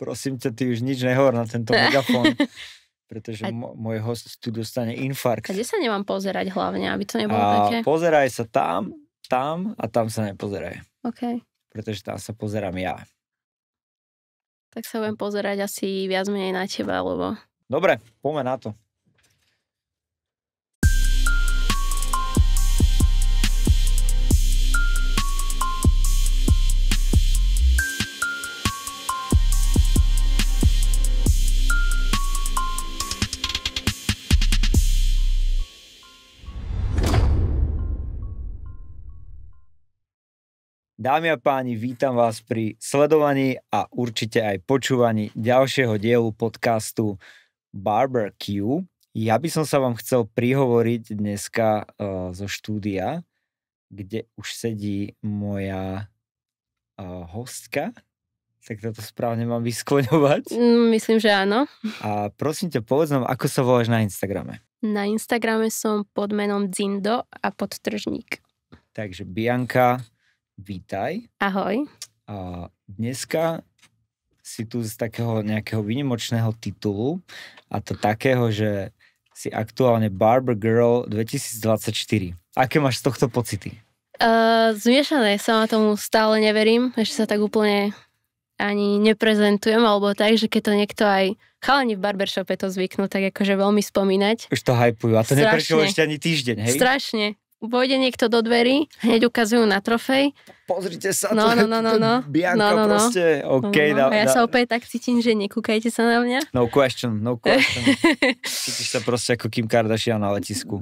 prosím ťa, ty už nič nehovor na tento megafón, pretože a... môj host tu dostane infarkt. A kde sa nemám pozerať hlavne, aby to nebolo a také? Pozeraj sa tam, tam a tam sa nepozeraj. OK. Pretože tam sa pozerám ja. Tak sa budem pozerať asi viac menej na teba, lebo... Dobre, poďme na to. Dámy a páni, vítam vás pri sledovaní a určite aj počúvaní ďalšieho dielu podcastu Barber Q. Ja by som sa vám chcel prihovoriť dneska eh, zo štúdia, kde už sedí moja uh, hostka. Tak toto správne mám vyskloňovať? Mm, myslím, že áno. A prosím ťa, povedz nám, ako sa voláš na Instagrame? Na Instagrame som pod menom Zindo a podtržník. Takže Bianka, vítaj. Ahoj. A dneska si tu z takého nejakého vynimočného titulu a to takého, že si aktuálne Barber Girl 2024. Aké máš z tohto pocity? Uh, zmiešané, sama tomu stále neverím, ešte sa tak úplne ani neprezentujem, alebo tak, že keď to niekto aj chalani v barbershope to zvyknú, tak akože veľmi spomínať. Už to hypujú a to neprešlo ešte ani týždeň, hej? Strašne vôjde niekto do dverí, hneď ukazujú na trofej. Pozrite sa, no, to, no, no, no, no. Bianka no, no, no. proste. Okay, no, no. Da, no. da. ja sa opäť tak cítim, že nekúkajte sa na mňa. No question, no question. Cítiš sa proste ako Kim Kardashian na letisku.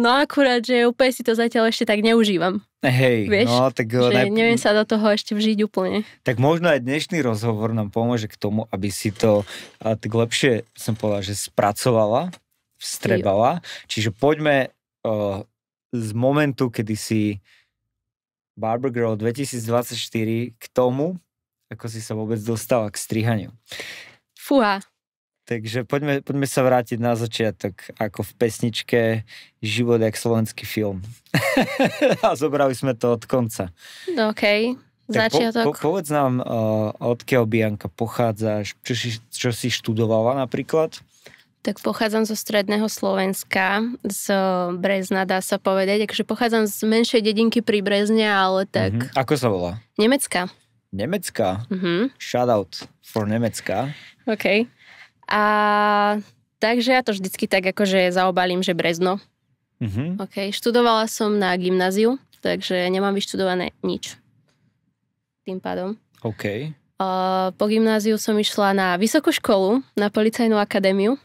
No akurát, že úplne si to zatiaľ ešte tak neužívam. Hej, Vieš, no tak... Že naj... neviem sa do toho ešte vžiť úplne. Tak možno aj dnešný rozhovor nám pomôže k tomu, aby si to tak lepšie, som povedala, že spracovala, vstrebala. Čiže poďme uh, z momentu, kedy si Barber Girl 2024 k tomu, ako si sa vôbec dostala k strihaniu. Fúha. Takže poďme, poďme sa vrátiť na začiatok, ako v pesničke Život jak slovenský film. A zobrali sme to od konca. No okej, okay. začiatok. Po, po, povedz nám, uh, odkiaľ Bianka pochádzaš, čo si, čo si študovala napríklad? Tak pochádzam zo stredného Slovenska, z Brezna dá sa povedať, takže pochádzam z menšej dedinky pri Brezne, ale tak... Mm-hmm. Ako sa volá? Nemecka. Nemecka? Mm-hmm. Shout out for Nemecka. OK. A takže ja to vždycky tak akože zaobalím, že Brezno. Mm-hmm. OK. Študovala som na gymnáziu, takže nemám vyštudované nič. Tým pádom. OK. po gymnáziu som išla na vysokú školu, na policajnú akadémiu.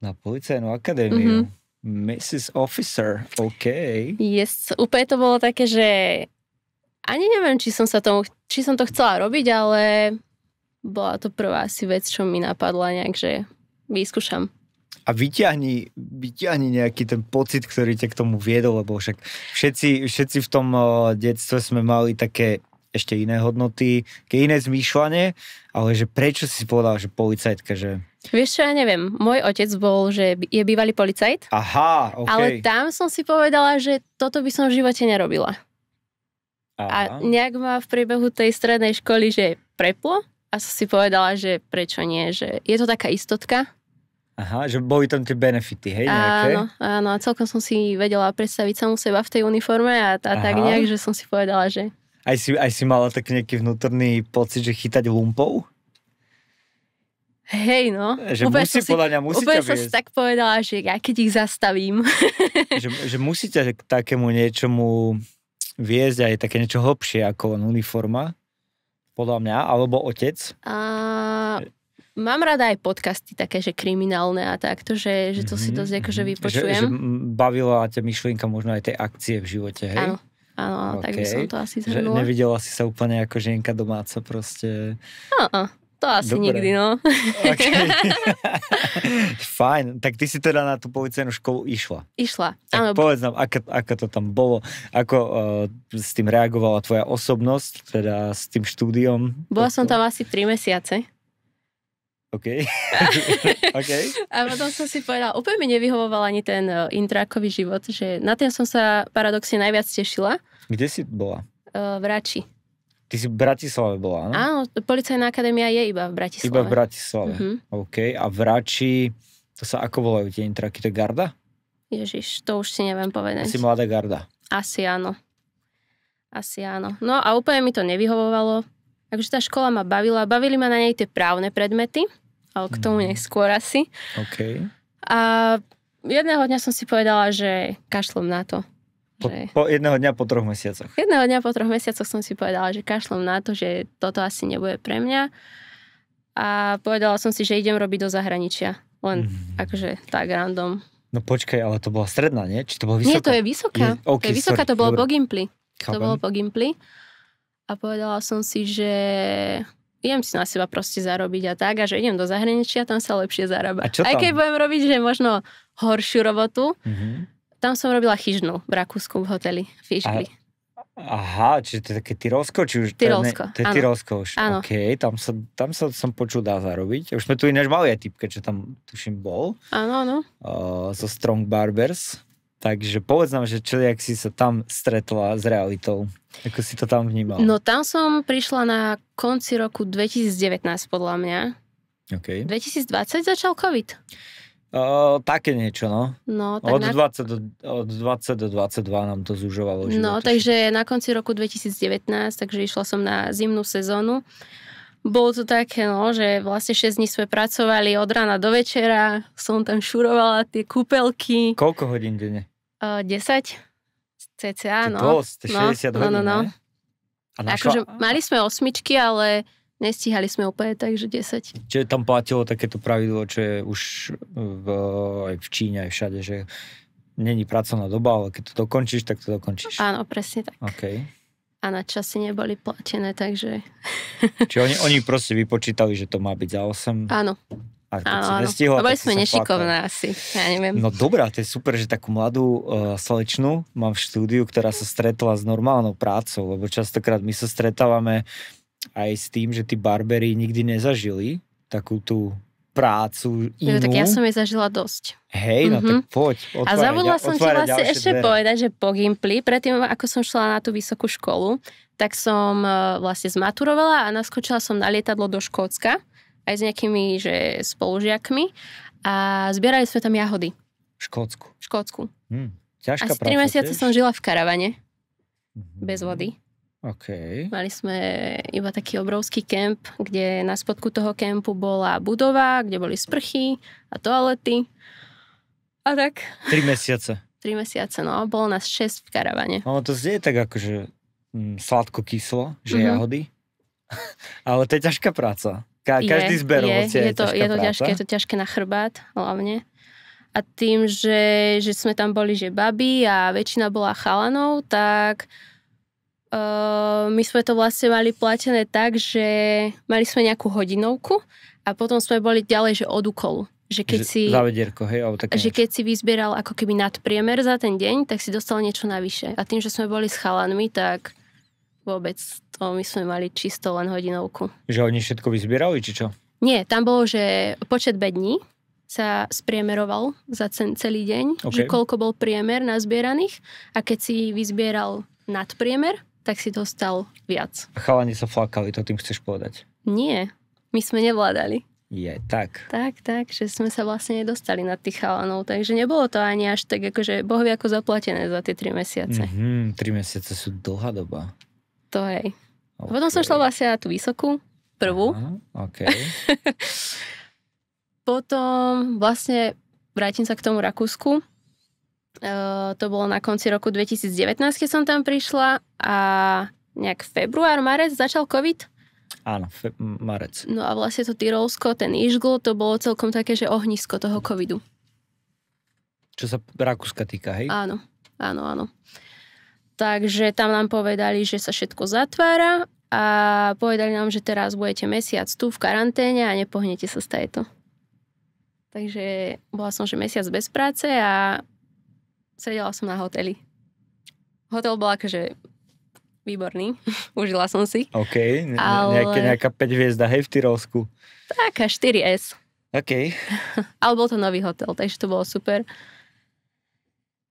Na policajnú akadémiu. Mm-hmm. Mrs. Officer, OK. Yes, úplne to bolo také, že ani neviem, či som, sa tomu, či som to chcela robiť, ale bola to prvá asi vec, čo mi napadla nejak, že vyskúšam. A vyťahni, vyťahni nejaký ten pocit, ktorý ťa k tomu viedol, lebo však všetci, všetci v tom eh, detstve sme mali také ešte iné hodnoty, iné zmýšľanie, ale že prečo si povedal, že policajtka, že Vieš čo, ja neviem. Môj otec bol, že je bývalý policajt. Aha, okay. Ale tam som si povedala, že toto by som v živote nerobila. Aha. A nejak ma v priebehu tej strednej školy, že preplo a som si povedala, že prečo nie, že je to taká istotka. Aha, že boli tam tie benefity, hej, nejaké? Áno, áno, a celkom som si vedela predstaviť samú seba v tej uniforme a, a tak nejak, že som si povedala, že... Aj si, aj si mala tak nejaký vnútorný pocit, že chytať lumpov? Hej, no. Že úplne musí, podľa mňa musí úplne som si tak povedala, že ja keď ich zastavím. že, že musí ťa k takému niečomu viesť aj také niečo hlbšie ako len uniforma, podľa mňa, alebo otec. A, mám rada aj podcasty také, že kriminálne a takto, že, že to mm-hmm. si mhm, dosť akože mhm. vypočujem. Že, že bavila ťa myšlienka možno aj tej akcie v živote, hej? Áno. Áno, okay. tak by som to asi zhrnula. Že nevidela si sa úplne ako žienka domáca proste. Áno, to asi Dobre. nikdy, no. Okay. Fajn. Tak ty si teda na tú policajnú školu išla. Išla, tak áno. povedz nám, aká, aká to tam bolo, ako uh, s tým reagovala tvoja osobnosť, teda s tým štúdiom. Bola som tam asi 3 mesiace. OK. okay. A potom som si povedala, úplne mi nevyhovoval ani ten eh, intrakový život, že na ten som sa paradoxne najviac tešila. Kde si bola? Uh, v Rači. Ty si v Bratislave bola, áno? Áno, policajná akadémia je iba v Bratislave. Iba v Bratislave, mm-hmm. OK. A v Rači, to sa ako volajú tie intraky, to je garda? Ježiš, to už si neviem povedať. Si mladá garda. Asi áno. Asi áno. No a úplne mi to nevyhovovalo. Takže tá škola ma bavila. Bavili ma na nej tie právne predmety, ale k tomu mm. neskôr asi. OK. A jedného dňa som si povedala, že kašlom na to po, že... po jedného dňa po troch mesiacoch. Jedného dňa po troch mesiacoch som si povedala, že kašlom na to, že toto asi nebude pre mňa. A povedala som si, že idem robiť do zahraničia. Len mm. akože tak random. No počkaj, ale to bola stredná, nie? Či to bola vysoká? Nie, to je vysoká. Je, okay, to je vysoká, sorry, to bolo po Gimply. To bolo po Gimply. A povedala som si, že idem si na seba proste zarobiť a tak, a že idem do zahraničia, tam sa lepšie zarába. Aj keď budem robiť, že možno horšiu robotu, mm-hmm tam som robila chyžnú v Rakúsku v hoteli v Ižgli. Aha, čiže to je také Tyrolsko? Či už Tyrolsko, to je, áno. Tyrolsko už. Áno. OK, tam sa, tam sa som počul dá zarobiť. Už sme tu ináč mali aj typka, čo tam tuším bol. Áno, áno. Uh, so Strong Barbers. Takže povedz nám, že čo, jak si sa tam stretla s realitou? Ako si to tam vnímal. No tam som prišla na konci roku 2019 podľa mňa. OK. 2020 začal COVID. O, také niečo, no. no tak od, na... 20 do, od 20 do 22 nám to zužovalo. Život. No, takže na konci roku 2019, takže išla som na zimnú sezónu. Bolo to také, no, že vlastne 6 dní sme pracovali od rána do večera, som tam šurovala tie kúpelky. Koľko hodín denne? 10 cca, no. Dosť, no, 60 no, no, hodín, no, no, no. A našla... akože mali sme osmičky, ale Nestíhali sme úplne že 10. Čiže tam platilo takéto pravidlo, čo je už v, aj v Číne, aj všade, že není pracovná doba, ale keď to dokončíš, tak to dokončíš. Áno, presne tak. Okay. A na časy neboli platené, takže... Čiže oni, oni proste vypočítali, že to má byť za 8. Áno. A keď áno, si nestihla, áno. Boli sme nešikovné asi, ja neviem. No dobrá, to je super, že takú mladú uh, slečnu mám v štúdiu, ktorá sa stretla s normálnou prácou, lebo častokrát my sa stretávame uh, aj s tým, že tí barbery nikdy nezažili takú tú prácu inú. No, tak ja som jej zažila dosť. Hej, no mm-hmm. tak mhm. poď. Otváraj, a zabudla som ti vlastne ešte dvere. povedať, že po Gimply, predtým ako som šla na tú vysokú školu, tak som e, vlastne zmaturovala a naskočila som na lietadlo do Škótska aj s nejakými že spolužiakmi a zbierali sme tam jahody. V Škótsku? V Škótsku. Hmm, ťažká Asi 3 mesiace som žila v karavane. Mm-hmm. Bez vody. Okay. Mali sme iba taký obrovský kemp, kde na spodku toho kempu bola budova, kde boli sprchy a toalety. A tak. Tri mesiace. Tri mesiace, no. Bolo nás šesť v karavane. No to znie tak akože mm, sladko-kyslo, že mm-hmm. jahody. Ale to je ťažká práca. Ka- každý je, zber je, je, je, to, je, to ťažké, je to ťažké na chrbát hlavne. A tým, že, že sme tam boli, že baby a väčšina bola chalanov, tak Ehm, my sme to vlastne mali platené tak, že mali sme nejakú hodinovku a potom sme boli ďalej, že od úkolu. Že keď, že, si, vedierko, hej, alebo také že keď si vyzbieral ako keby nadpriemer za ten deň, tak si dostal niečo navyše. A tým, že sme boli s chalanmi, tak vôbec to my sme mali čisto len hodinovku. Že oni všetko vyzbierali, či čo? Nie, tam bolo, že počet bední sa spriemeroval za cen, celý deň, okay. že koľko bol priemer nazbieraných a keď si vyzbieral nadpriemer, tak si dostal viac. Chalani sa flakali, to tým chceš povedať? Nie, my sme nevládali. Je, tak. Tak, tak, že sme sa vlastne nedostali na tých chalanov, takže nebolo to ani až tak, akože boh ako zaplatené za tie 3 mesiace. Mm-hmm, tri mesiace sú dlhá doba. To hej. Okay. Potom som šla vlastne na tú vysokú, prvú. Aha, okay. Potom vlastne vrátim sa k tomu Rakúsku Eh, to bolo na konci roku 2019, keď som tam prišla a nejak február, marec začal COVID. Áno, fe- marec. No a vlastne to Tyrolsko, ten Ižgl, to bolo celkom také, že ohnisko toho mhm. covidu. Čo sa Rakúska týka, hej? Áno, áno, áno. Takže tam nám povedali, že sa všetko zatvára a povedali nám, že teraz budete mesiac tu v karanténe a nepohnete sa z tejto. Takže bola som, že mesiac bez práce a sedela som na hoteli. Hotel bol akože výborný, užila som si. OK, ne- ale... nejaké, nejaká 5 hviezda, hej, v Tyrolsku. Taká 4S. OK. ale bol to nový hotel, takže to bolo super.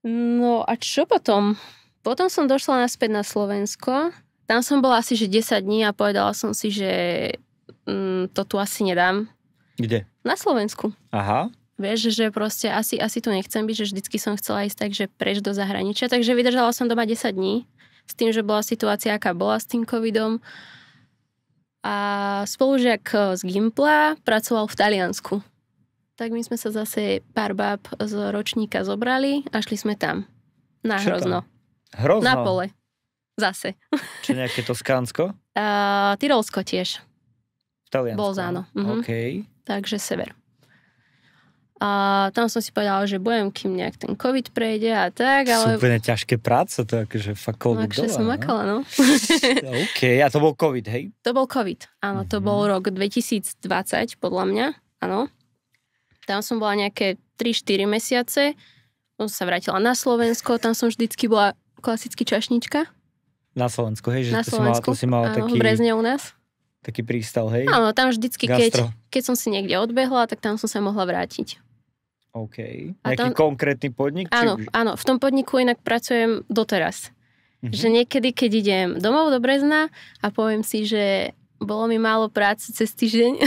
No a čo potom? Potom som došla naspäť na Slovensko. Tam som bola asi že 10 dní a povedala som si, že mm, to tu asi nedám. Kde? Na Slovensku. Aha. Vieš, že proste asi, asi tu nechcem byť, že vždycky som chcela ísť tak, že preč do zahraničia. Takže vydržala som doma 10 dní s tým, že bola situácia, aká bola s tým covidom. A spolužiak e, z Gimpla pracoval v Taliansku. Tak my sme sa zase pár báb z ročníka zobrali a šli sme tam. Na Čo Hrozno. Tam? Hrozno? Na pole. Zase. Čo nejaké Toskánsko? Uh, Tyrolsko tiež. V Taliansku. Bolzano. Mhm. Okay. Takže sever. A tam som si povedala, že budem, kým nejak ten COVID prejde a tak, ale... Úplne ťažké práce, to akože fakt no, som no. makala, no. OK, a to bol COVID, hej? To bol COVID, áno, to mm-hmm. bol rok 2020, podľa mňa, áno. Tam som bola nejaké 3-4 mesiace, som sa vrátila na Slovensko, tam som vždycky bola klasicky čašnička. Na Slovensku, hej? Že na Slovensku, si mala, to si mala áno, taký... Brezne u nás taký prístav, hej? Áno, tam vždycky, keď, keď som si niekde odbehla, tak tam som sa mohla vrátiť. OK. A tam, konkrétny podnik? Áno, či... áno, v tom podniku inak pracujem doteraz. Mm-hmm. Že niekedy, keď idem domov do Brezna a poviem si, že bolo mi málo práce cez týždeň,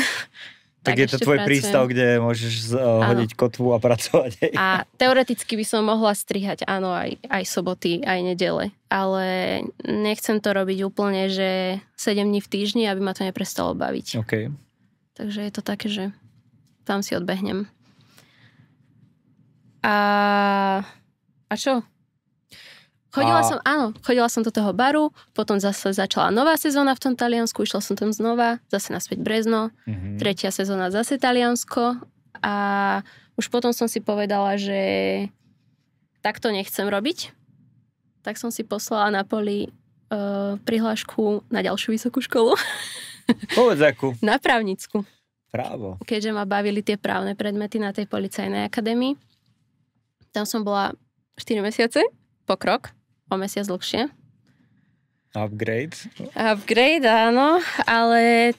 tak, tak je to tvoj pracujem. prístav, kde môžeš eh, hodiť áno. kotvu a pracovať. A teoreticky by som mohla strihať, áno, aj, aj soboty, aj nedele. Ale nechcem to robiť úplne, že 7 dní v týždni, aby ma to neprestalo baviť. OK. Takže je to také, že tam si odbehnem. A, a čo? Chodila a... som, áno, chodila som do toho baru, potom zase začala nová sezóna v tom Taliansku, išla som tam znova, zase naspäť Brezno, mm-hmm. tretia sezóna zase Taliansko a už potom som si povedala, že takto nechcem robiť, tak som si poslala na poli uh, prihlášku na ďalšiu vysokú školu. Povedz akú. na právnicku. Právo. Keďže ma bavili tie právne predmety na tej policajnej akadémii, tam som bola 4 mesiace, pokrok, o mesiac dlhšie. Upgrade. Upgrade, áno, ale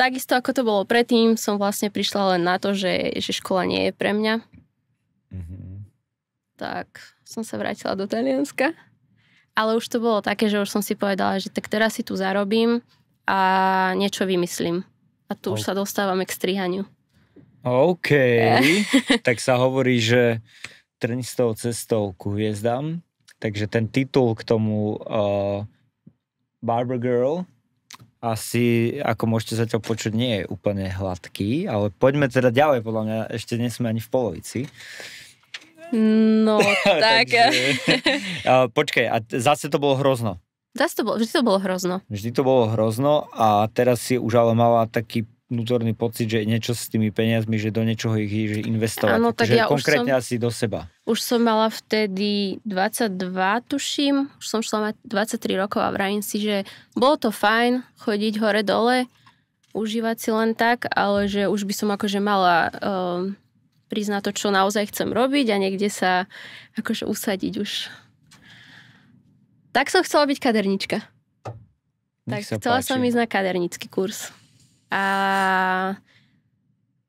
takisto ako to bolo predtým, som vlastne prišla len na to, že, že škola nie je pre mňa. Mm-hmm. Tak som sa vrátila do Talianska. Ale už to bolo také, že už som si povedala, že tak teraz si tu zarobím a niečo vymyslím. A tu okay. už sa dostávame k strihaniu. OK. tak sa hovorí, že trnistou cestou ku hviezdám. Takže ten titul k tomu uh, Barber Girl asi, ako môžete zatiaľ počuť, nie je úplne hladký, ale poďme teda ďalej, podľa mňa ešte nie sme ani v polovici. No, tak... Takže, uh, počkaj, a zase to bolo hrozno. Zase to bolo, vždy to bolo hrozno. Vždy to bolo hrozno a teraz si už ale mala taký vnútorný pocit, že niečo s tými peniazmi, že do niečoho ich že investovať. Áno, tak že ja konkrétne som, asi do seba. Už som mala vtedy 22, tuším, už som šla mať 23 rokov a vravím si, že bolo to fajn chodiť hore-dole, užívať si len tak, ale že už by som akože mala um, prísť na to, čo naozaj chcem robiť a niekde sa akože usadiť už. Tak som chcela byť kadernička. tak chcela páči. som ísť na kadernický kurz. A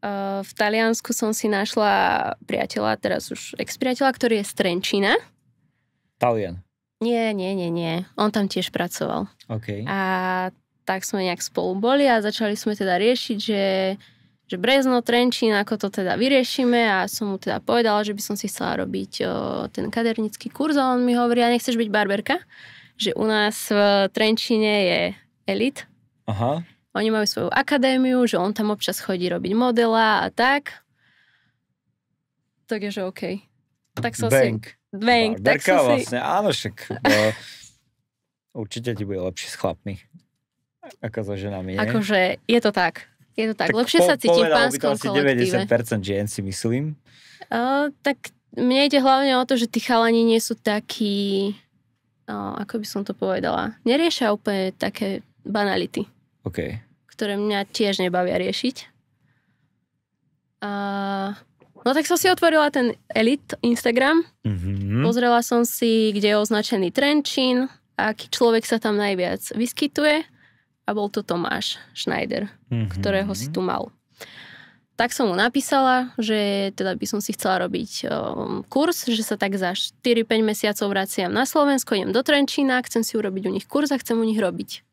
e, v Taliansku som si našla priateľa, teraz už ex-priateľa, ktorý je z Trenčína. Talian. Nie, nie, nie, nie. On tam tiež pracoval. Okay. A tak sme nejak spolu boli a začali sme teda riešiť, že, že Brezno, Trenčín, ako to teda vyriešime a som mu teda povedala, že by som si chcela robiť o, e, ten kadernický kurz a on mi hovorí, a nechceš byť barberka? Že u nás v Trenčíne je elit. Aha oni majú svoju akadémiu, že on tam občas chodí robiť modela a tak. Tak je, že OK. Tak som Bank. si... Bank. Barberka tak som si... Vlastne, áno však. No, určite ti bude lepšie s chlapmi. Ako so ženami, nie? Akože je to tak. Je to tak. tak Lepšie po, sa cítim v pánskom asi 90% žien si myslím. Uh, tak mne ide hlavne o to, že tí chalani nie sú takí, uh, ako by som to povedala, neriešia úplne také banality. OK ktoré mňa tiež nebavia riešiť. A... No tak som si otvorila ten Elite Instagram. Mm-hmm. Pozrela som si, kde je označený Trenčín, aký človek sa tam najviac vyskytuje. A bol to Tomáš Schneider, mm-hmm. ktorého si tu mal. Tak som mu napísala, že teda by som si chcela robiť um, kurz, že sa tak za 4-5 mesiacov vraciam na Slovensko, idem do Trenčína, chcem si urobiť u nich kurz a chcem u nich robiť.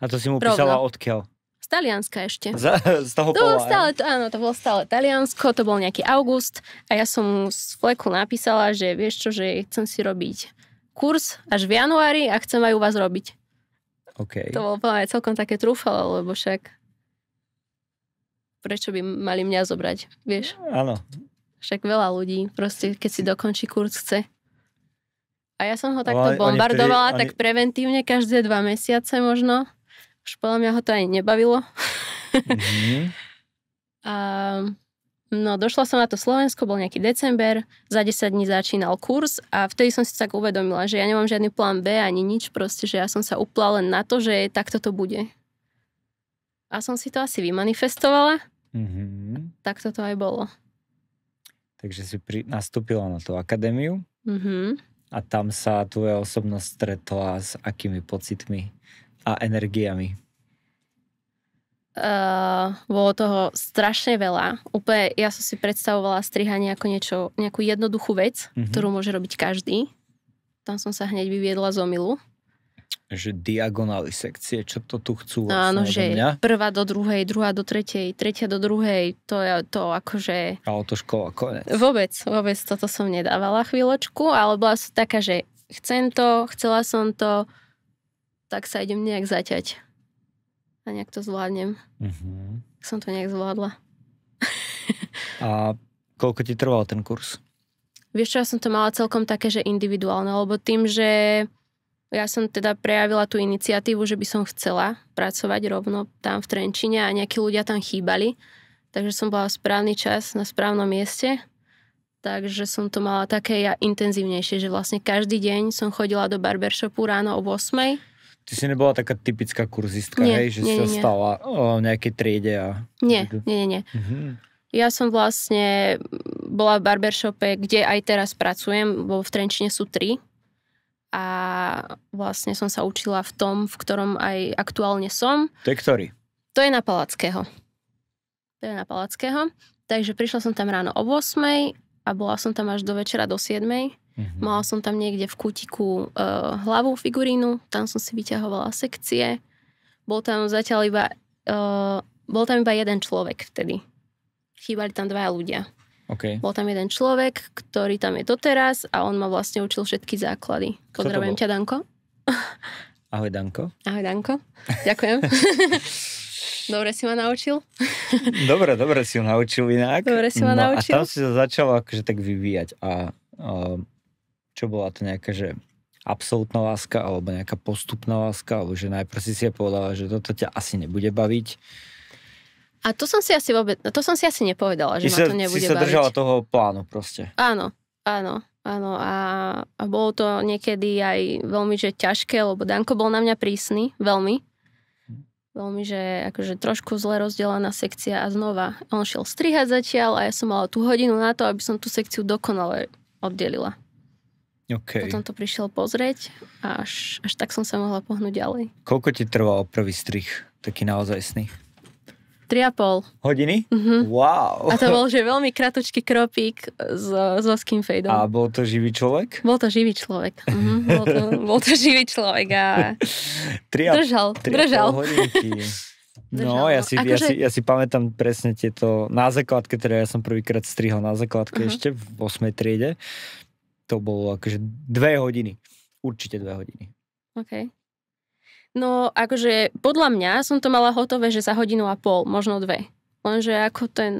A to si mu Rovno. písala odkiaľ? Z Talianska ešte. Z, z toho to pola, stále, to, áno, to bolo stále Taliansko, to bol nejaký august a ja som mu z fleku napísala, že vieš čo, že chcem si robiť kurz až v januári a chcem aj u vás robiť. Okay. To bolo povedať celkom také trúfalo, lebo však prečo by mali mňa zobrať, vieš? Áno. Však veľa ľudí proste, keď si dokončí kurz, chce. A ja som ho takto bombardovala oni oni... tak preventívne každé dva mesiace možno. Už podľa mňa ho to ani nebavilo. Mm-hmm. a, no, došla som na to Slovensko, bol nejaký december, za 10 dní začínal kurz a vtedy som si tak uvedomila, že ja nemám žiadny plán B ani nič, proste, že ja som sa upla len na to, že takto to bude. A som si to asi vymanifestovala. Mm-hmm. Tak toto aj bolo. Takže si pri, nastúpila na tú akadémiu mm-hmm. a tam sa tvoja osobnosť stretla s akými pocitmi? a energiami? Uh, bolo toho strašne veľa. Úplne ja som si predstavovala strihanie ako niečo, nejakú jednoduchú vec, uh-huh. ktorú môže robiť každý. Tam som sa hneď vyviedla z omilu. Že diagonály sekcie, čo to tu chcú No, Áno, že mňa? prvá do druhej, druhá do tretej, tretia do druhej, to je to akože... Ale to škola, konec. Vôbec, vôbec toto som nedávala chvíľočku, ale bola som taká, že chcem to, chcela som to, tak sa idem nejak zaťať. A nejak to zvládnem. Uh-huh. Som to nejak zvládla. a koľko ti trval ten kurz? Vieš čo, ja som to mala celkom také, že individuálne, lebo tým, že ja som teda prejavila tú iniciatívu, že by som chcela pracovať rovno tam v Trenčine a nejakí ľudia tam chýbali, takže som bola v správny čas na správnom mieste, takže som to mala také ja intenzívnejšie, že vlastne každý deň som chodila do barbershopu ráno o 8 Ty si nebola taká typická kurzistka, nie, hej, že nie, si nie, stala o nejakej triede a... Nie, nie, nie, nie. Mm-hmm. Ja som vlastne bola v barbershope, kde aj teraz pracujem, bo v Trenčine sú tri. A vlastne som sa učila v tom, v ktorom aj aktuálne som. To je ktorý? To je na Palackého. To je na Palackého. Takže prišla som tam ráno o 8 a bola som tam až do večera do 7. Mm-hmm. Mala som tam niekde v kútiku e, eh, hlavu figurínu, tam som si vyťahovala sekcie. Bol tam zatiaľ iba, e, bol tam iba jeden človek vtedy. Chýbali tam dvaja ľudia. Okay. Bol tam jeden človek, ktorý tam je doteraz a on ma vlastne učil všetky základy. Pozdravujem ťa, Danko. Ahoj, Danko. Ahoj, Danko. Ďakujem. Dobre si ma naučil. dobre, dobre si ma naučil inak. Dobre si ma no, naučil. A tam si sa začala akože tak vyvíjať a, a eh, čo bola to nejaká, že absolútna láska alebo nejaká postupná láska, alebo že najprv si si povedala, že toto ťa asi nebude baviť. A to som si asi vôbec, to som si asi nepovedala, že si ma to nebude si baviť. sa držala toho plánu proste. Áno, áno, áno. A, a bolo to niekedy aj veľmi, že ťažké, lebo Danko bol na mňa prísny, veľmi. Veľmi, že akože trošku zle rozdelená sekcia a znova. On šiel strihať zatiaľ a ja som mala tú hodinu na to, aby som tú sekciu dokonale oddelila. Okay. Potom to prišiel pozrieť a až, až tak som sa mohla pohnúť ďalej. Koľko ti trval prvý strich, taký naozaj naozajstný? 3,5. Hodiny? Mm-hmm. Wow. A to bol, že veľmi kratočký kropík s, so skin fejdom. A bol to živý človek? Bol to živý človek. Mm-hmm. Bol, to, bol to živý človek a 3 a... držal, 3 držal. hodinky. No, držal, ja no. si, no. Akože... ja, si, ja si pamätám presne tieto na základke, ktoré teda ja som prvýkrát strihal na základke uh-huh. ešte v 8. triede to bolo akože dve hodiny. Určite dve hodiny. OK. No akože podľa mňa som to mala hotové, že za hodinu a pol, možno dve. Lenže ako ten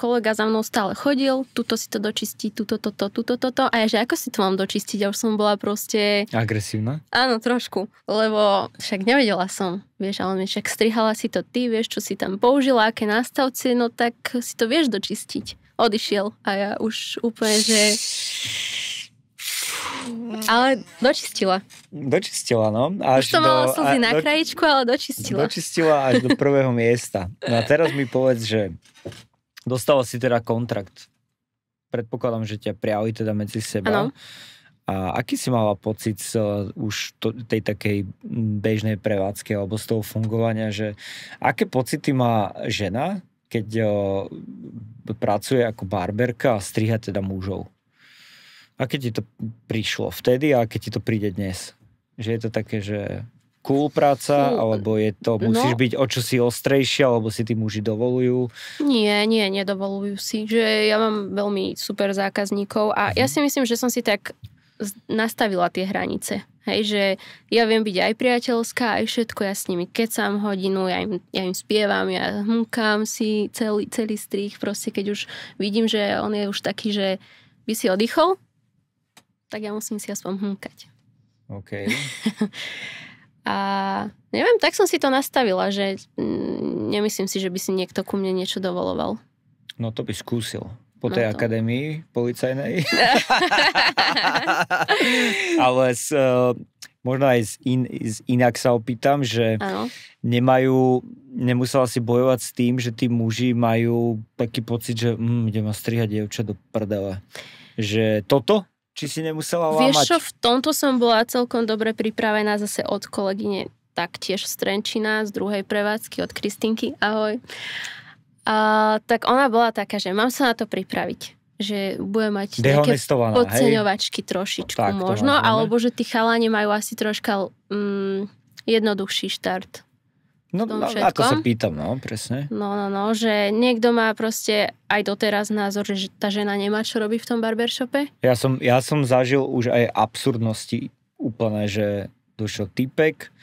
kolega za mnou stále chodil, tuto si to dočistí, tuto toto, tuto toto a ja, že ako si to mám dočistiť? Ja už som bola proste... Agresívna? Áno, trošku, lebo však nevedela som, vieš, ale mi však strihala si to ty, vieš, čo si tam použila, aké nástavce, no tak si to vieš dočistiť. Odišiel a ja už úplne, že ale dočistila. Dočistila, no. Až Už to do, mala slzy na do, krajičku, ale dočistila. Dočistila až do prvého miesta. No a teraz mi povedz, že dostala si teda kontrakt. Predpokladám, že ťa priali teda medzi seba. Ano. A aký si mala pocit uh, už to, tej takej bežnej prevádzky alebo z toho fungovania, že aké pocity má žena, keď uh, pracuje ako barberka a striha teda mužov? Aké ti to prišlo vtedy a aké ti to príde dnes? Že je to také, že cool práca, alebo je to, no. musíš no, byť o čo si ostrejšia, alebo si tí muži dovolujú? Nie, nie, nedovolujú si. Že ja mám veľmi super zákazníkov a ja mhm. si myslím, že som si tak nastavila tie hranice. Hej, že ja viem byť aj priateľská, aj všetko, ja s nimi kecam hodinu, ja im, ja im spievam, ja hmkám si celý, celý strich, proste keď už vidím, že on je už taký, že by si oddychol, tak ja musím si aspoň hmkať. OK. a neviem, tak som si to nastavila, že mm, nemyslím si, že by si niekto ku mne niečo dovoloval. No to by skúsil. Po no tej no akadémii policajnej. Ale s, eh, možno aj z, in, z inak sa opýtam, že ano. nemajú, nemusela si bojovať s tým, že tí muži majú taký pocit, že hm, mm, idem ma strihať dievča do prdele. Že toto či si nemusela lámať? Vieš čo, v tomto som bola celkom dobre pripravená zase od kolegyne taktiež z Trenčina, z druhej prevádzky od Kristinky. Ahoj. A, tak ona bola taká, že mám sa na to pripraviť že bude mať nejaké podceňovačky hej? trošičku tak, možno, alebo že tí chalani majú asi troška mm, jednoduchší štart. No, tom všetkom. No, ako sa pýtam, no, presne. No, no, no, že niekto má proste aj doteraz názor, že tá žena nemá čo robiť v tom barbershope. Ja som, ja som zažil už aj absurdnosti úplne, že došiel typek,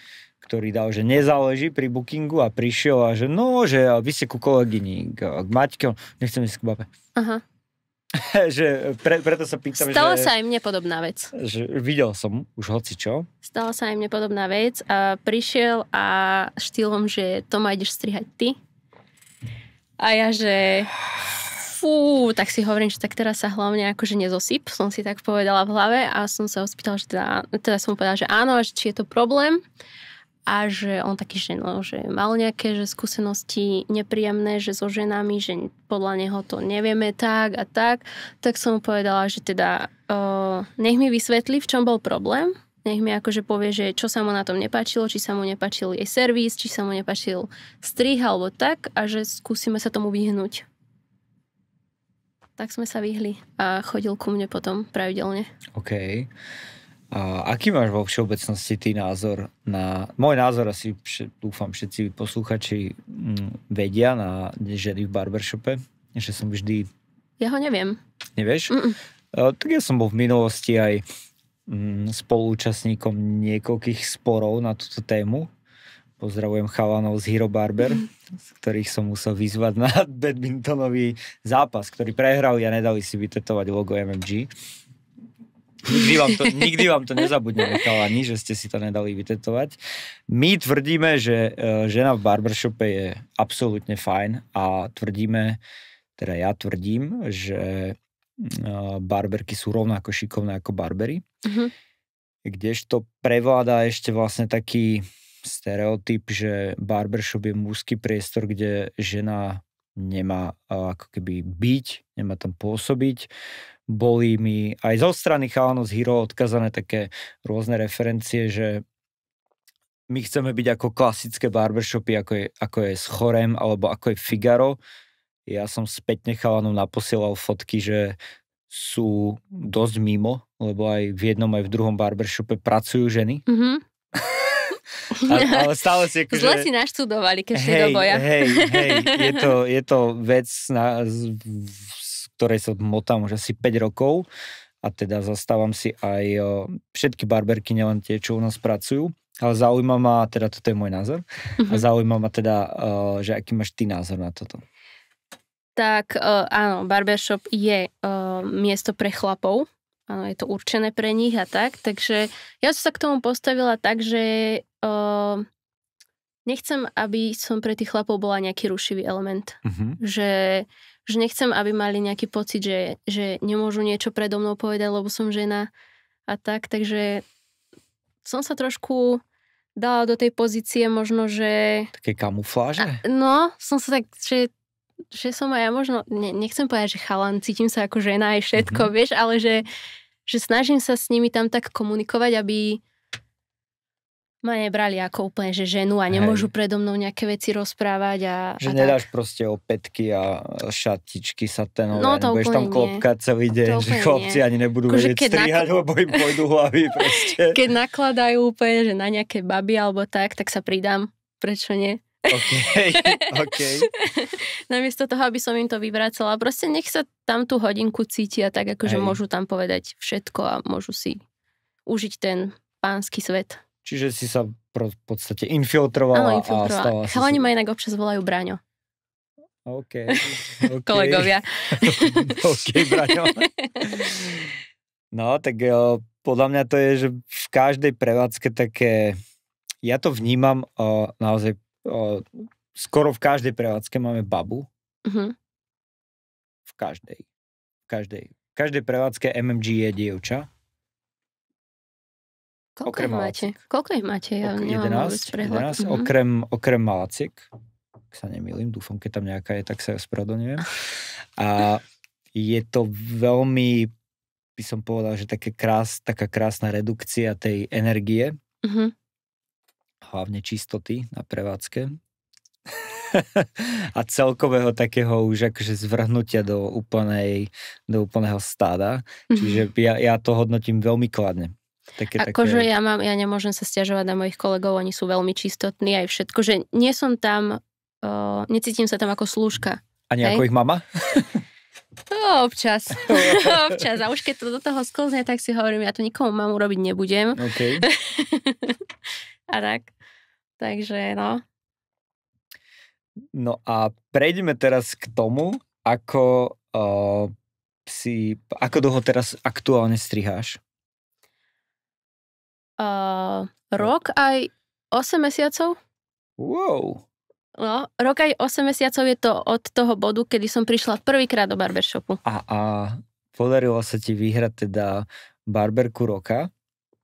ktorý dal, že nezáleží pri bookingu a prišiel a že no, že vy ste ku kolegyni, k Maťke, nechcem ísť k babe. Aha. že e, pre, preto sa pýtam, Stala že, sa aj mne podobná vec. Že videl som už hoci čo. Stala sa aj mne podobná vec a prišiel a štýlom, že to ma ideš strihať ty. A ja, že fú, tak si hovorím, že tak teraz sa hlavne akože nezosyp, som si tak povedala v hlave a som sa ospýtala, že teda, teda som povedala, že áno, a že či je to problém a že on taký, že, no, že mal nejaké že skúsenosti nepríjemné, že so ženami, že podľa neho to nevieme tak a tak, tak som mu povedala, že teda uh, nech mi vysvetli, v čom bol problém, nech mi akože povie, že čo sa mu na tom nepáčilo, či sa mu nepáčil jej servis, či sa mu nepáčil strih alebo tak a že skúsime sa tomu vyhnúť. Tak sme sa vyhli a chodil ku mne potom pravidelne. OK. A aký máš vo všeobecnosti ty názor na... Môj názor asi, dúfam, všetci posluchači mm, vedia, na ženy v barbershope, že som vždy... Ja ho neviem. Nevieš? Mm-mm. Tak ja som bol v minulosti aj mm, spolúčastníkom niekoľkých sporov na túto tému. Pozdravujem chalanov z Hero Barber, mm. z ktorých som musel vyzvať na badmintonový zápas, ktorý prehrali a nedali si vytetovať logo MMG. Nikdy vám to, nikdy vám to nezabudneme, chalani, že ste si to nedali vytetovať. My tvrdíme, že e, žena v barbershope je absolútne fajn a tvrdíme, teda ja tvrdím, že e, barberky sú rovnako šikovné ako barbery. Uh-huh. Mhm. Kdežto prevláda ešte vlastne taký stereotyp, že barbershop je mužský priestor, kde žena nemá e, ako keby byť, nemá tam pôsobiť boli mi aj zo strany chalanov z Hero odkazané také rôzne referencie, že my chceme byť ako klasické barbershopy, ako je, ako je s Chorem alebo ako je Figaro. Ja som spätne chalanom naposielal fotky, že sú dosť mimo, lebo aj v jednom, aj v druhom barbershope pracujú ženy. Mm-hmm. a, ale stále si akože... Zle si naštudovali, keď hej, do boja. hej, hej, je to, je to vec na, ktorej sa motám už asi 5 rokov a teda zastávam si aj všetky barberky, nielen tie, čo u nás pracujú. Ale zaujíma ma, teda toto je môj názor, a mhm. zaujíma ma teda, že aký máš ty názor na toto. Tak áno, barbershop je miesto pre chlapov, áno, je to určené pre nich a tak, takže ja som sa k tomu postavila tak, že nechcem, aby som pre tých chlapov bola nejaký rušivý element. Uh-huh. Že že nechcem, aby mali nejaký pocit, že, že nemôžu niečo predo mnou povedať, lebo som žena a tak, takže som sa trošku dala do tej pozície možno, že... Také kamufláže? no, som sa tak, že, že som aj ja možno, ne, nechcem povedať, že chalan, cítim sa ako žena aj všetko, mm-hmm. vieš, ale že, že snažím sa s nimi tam tak komunikovať, aby ma nebrali ako úplne, že ženu a nemôžu Hej. predo mnou nejaké veci rozprávať a Že a nedáš tak. proste opätky a šatičky ten no, to budeš tam klopkať celý deň, že chlopci nie. ani nebudú Ako, vedieť strihať, nakl... lebo im pôjdu hlavy proste. Keď nakladajú úplne, že na nejaké baby alebo tak, tak sa pridám, prečo nie? OK, OK. Namiesto toho, aby som im to vyvracala, proste nech sa tam tú hodinku cítia tak, akože Hej. môžu tam povedať všetko a môžu si užiť ten pánsky svet. Čiže si sa v podstate infiltrovala. Áno, infiltrovala. A Chalani si... ma inak občas volajú Braňo. OK. okay. Kolegovia. OK, Braňo. No, tak jo, e, podľa mňa to je, že v každej prevádzke také... Ja to vnímam o, e, naozaj... o, e, skoro v každej prevádzke máme babu. Uh-huh. V každej. V každej. V každej prevádzke MMG je dievča. Koľko okrem ich máte? Koľko ich máte? Ja ok, 11, 11 mm-hmm. okrem, okrem Malaciek, ak sa nemýlim, dúfam, keď tam nejaká je, tak sa ospravedlňujem. A je to veľmi, by som povedal, že také krás, taká krásna redukcia tej energie, mm-hmm. hlavne čistoty na prevádzke, a celkového takého už akože zvrhnutia do úplnej, do úplného stáda. Mm-hmm. Čiže ja, ja to hodnotím veľmi kladne. Také, akože ja, mám, ja nemôžem sa stiažovať na mojich kolegov, oni sú veľmi čistotní aj všetko, že nie som tam, uh, necítim sa tam ako slúžka. Ani ako ich mama? No, občas. občas. A už keď to do toho sklzne, tak si hovorím, ja to nikomu mamu robiť nebudem. Okay. a tak. Takže, no. No a prejdeme teraz k tomu, ako uh, si, ako dlho teraz aktuálne striháš? uh, rok aj 8 mesiacov. Wow. No, rok aj 8 mesiacov je to od toho bodu, kedy som prišla prvýkrát do barbershopu. A, a podarilo sa ti vyhrať teda barberku roka,